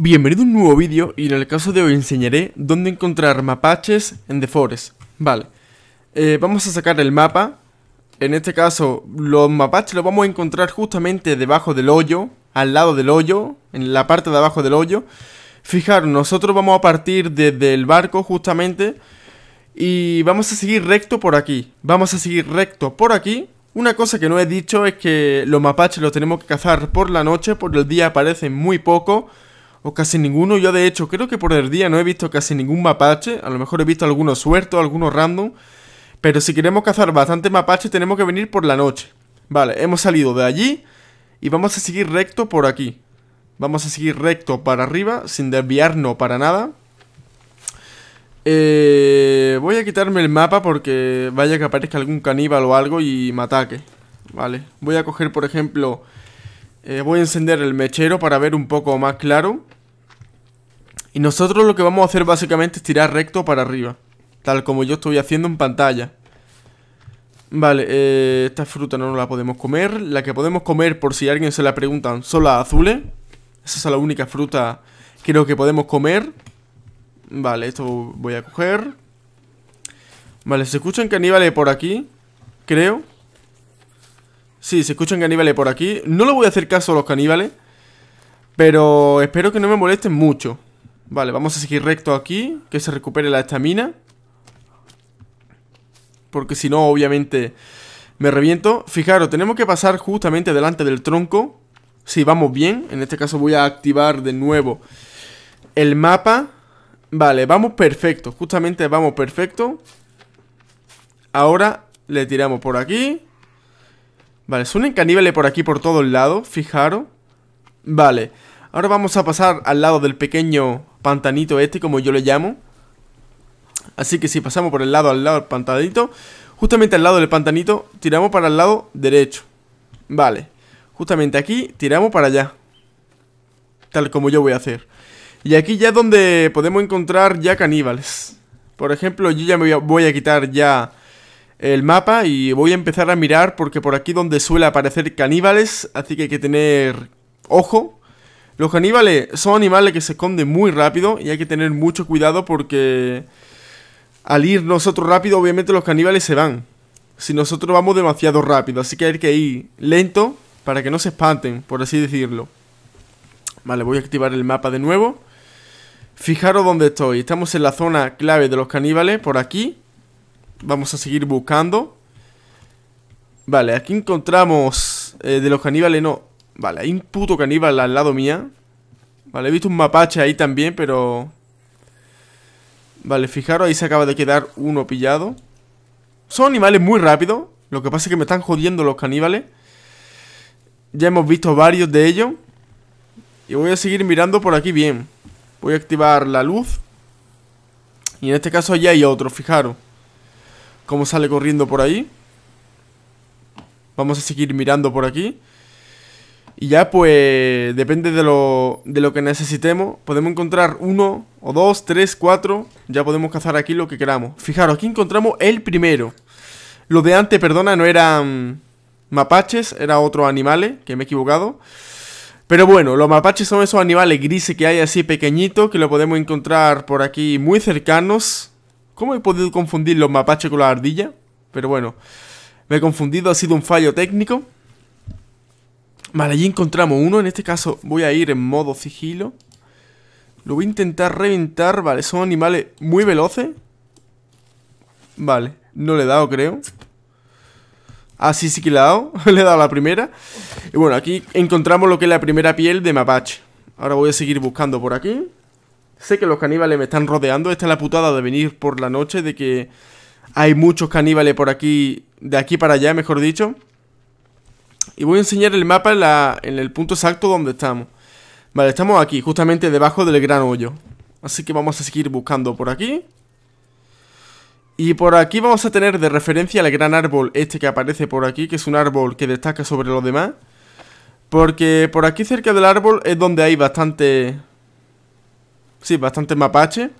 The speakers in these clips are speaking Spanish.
Bienvenido a un nuevo vídeo y en el caso de hoy enseñaré dónde encontrar mapaches en The Forest. Vale, eh, vamos a sacar el mapa. En este caso, los mapaches los vamos a encontrar justamente debajo del hoyo, al lado del hoyo, en la parte de abajo del hoyo. Fijaros, nosotros vamos a partir desde el barco justamente y vamos a seguir recto por aquí. Vamos a seguir recto por aquí. Una cosa que no he dicho es que los mapaches los tenemos que cazar por la noche, por el día aparecen muy poco. O casi ninguno, yo de hecho creo que por el día no he visto casi ningún mapache, a lo mejor he visto algunos sueltos, algunos random, pero si queremos cazar bastante mapache tenemos que venir por la noche. Vale, hemos salido de allí y vamos a seguir recto por aquí. Vamos a seguir recto para arriba, sin desviarnos para nada. Eh, voy a quitarme el mapa porque vaya que aparezca algún caníbal o algo y me ataque. Vale, voy a coger por ejemplo... Eh, voy a encender el mechero para ver un poco más claro. Y nosotros lo que vamos a hacer básicamente es tirar recto para arriba. Tal como yo estoy haciendo en pantalla. Vale, eh, esta fruta no la podemos comer. La que podemos comer, por si alguien se la pregunta, son las azules. Esa es la única fruta que creo que podemos comer. Vale, esto voy a coger. Vale, se escuchan caníbales por aquí, creo. Sí, se escuchan caníbales por aquí. No le voy a hacer caso a los caníbales, pero espero que no me molesten mucho. Vale, vamos a seguir recto aquí Que se recupere la estamina Porque si no, obviamente Me reviento Fijaros, tenemos que pasar justamente delante del tronco Si vamos bien En este caso voy a activar de nuevo El mapa Vale, vamos perfecto Justamente vamos perfecto Ahora le tiramos por aquí Vale, un caníbales por aquí por todos lados Fijaros Vale, ahora vamos a pasar al lado del pequeño pantanito este, como yo lo llamo. Así que si pasamos por el lado al lado del pantanito, justamente al lado del pantanito, tiramos para el lado derecho. Vale, justamente aquí tiramos para allá. Tal como yo voy a hacer. Y aquí ya es donde podemos encontrar ya caníbales. Por ejemplo, yo ya me voy a, quitar ya el mapa y voy a empezar a mirar porque por aquí donde suele aparecer caníbales, así que hay que tener ojo los caníbales son animales que se esconden muy rápido y hay que tener mucho cuidado porque al ir nosotros rápido, obviamente los caníbales se van. Si nosotros vamos demasiado rápido, así que hay que ir lento para que no se espanten, por así decirlo. Vale, voy a activar el mapa de nuevo. Fijaros dónde estoy. Estamos en la zona clave de los caníbales, por aquí. Vamos a seguir buscando. Vale, aquí encontramos... Eh, de los caníbales no. Vale, hay un puto caníbal al lado mía. Vale, he visto un mapache ahí también, pero... Vale, fijaros, ahí se acaba de quedar uno pillado. Son animales muy rápidos. Lo que pasa es que me están jodiendo los caníbales. Ya hemos visto varios de ellos. Y voy a seguir mirando por aquí bien. Voy a activar la luz. Y en este caso ya hay otro, fijaros. Cómo sale corriendo por ahí. Vamos a seguir mirando por aquí. Y ya pues depende de lo, que necesitemos. Podemos encontrar uno o dos, tres, cuatro. Ya podemos cazar aquí lo que queramos. Fijaros, aquí encontramos el primero. Lo de antes, perdona, no eran mapaches, era otro animales, que me he equivocado. Pero bueno, los mapaches son esos animales grises que hay así pequeñitos, que lo podemos encontrar por aquí muy cercanos. ¿Cómo he podido confundir los mapaches con la ardilla? Pero bueno, me he confundido, ha sido un fallo técnico. Vale, allí encontramos uno. En este caso voy a ir en modo sigilo. Lo voy a intentar reventar. Vale, son animales muy veloces. Vale, no le he dado, creo. Ah, sí, sí que le he dado. le he dado la primera. Y bueno, aquí encontramos lo que es la primera piel de mapache. Ahora voy a seguir buscando por aquí. Sé que los caníbales me están rodeando. Esta la putada de venir por la noche, de que hay muchos caníbales por aquí, de aquí para allá, mejor dicho. Y voy a enseñar el mapa en, el punto exacto donde estamos. Vale, estamos aquí, justamente debajo del gran hoyo. Así que vamos a seguir buscando por aquí. Y por aquí vamos a tener de referencia el gran árbol este que aparece por aquí, que es un árbol que destaca sobre los demás. Porque por aquí cerca del árbol es donde hay bastante... Sí, bastante mapache.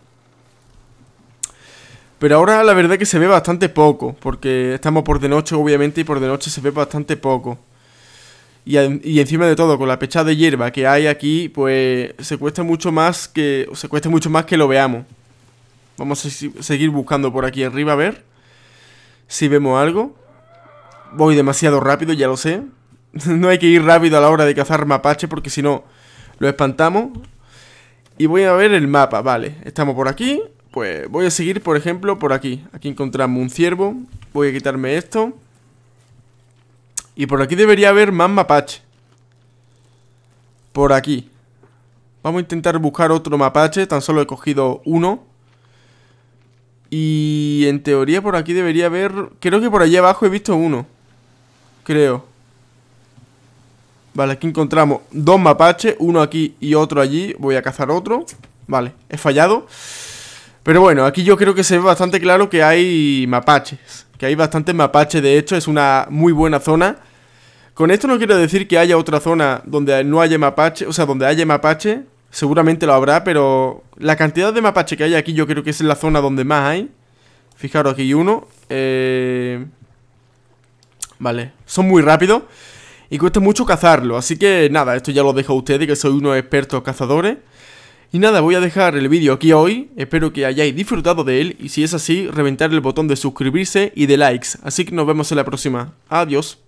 Pero ahora la verdad es que se ve bastante poco, porque estamos por de noche obviamente y por de noche se ve bastante poco y, encima de todo con la pechada de hierba que hay aquí, pues se cuesta mucho más que se mucho más que lo veamos. Vamos a seguir buscando por aquí arriba a ver si vemos algo. Voy demasiado rápido, ya lo sé. no hay que ir rápido a la hora de cazar mapache porque si no lo espantamos. Y voy a ver el mapa, vale. Estamos por aquí. Pues voy a seguir, por ejemplo, por aquí. Aquí encontramos un ciervo. Voy a quitarme esto. Y por aquí debería haber más mapache. Por aquí. Vamos a intentar buscar otro mapache. Tan solo he cogido uno. Y en teoría por aquí debería haber... Creo que por allí abajo he visto uno. Creo. Vale, aquí encontramos dos mapaches. Uno aquí y otro allí. Voy a cazar otro. Vale, he fallado. Pero bueno, aquí yo creo que se ve bastante claro que hay mapaches. Que hay bastantes mapaches, de hecho. Es una muy buena zona. Con esto no quiero decir que haya otra zona donde no haya mapache, o sea, donde haya mapache, seguramente lo habrá, pero la cantidad de mapache que hay aquí yo creo que es la zona donde más hay. Fijaros, aquí uno. Eh, vale, son muy rápidos y cuesta mucho cazarlo, así que nada, esto ya lo dejo a ustedes, que soy unos expertos cazadores. Y nada, voy a dejar el vídeo aquí hoy, espero que hayáis disfrutado de él, y si es así, reventar el botón de suscribirse y de likes. Así que nos vemos en la próxima. Adiós.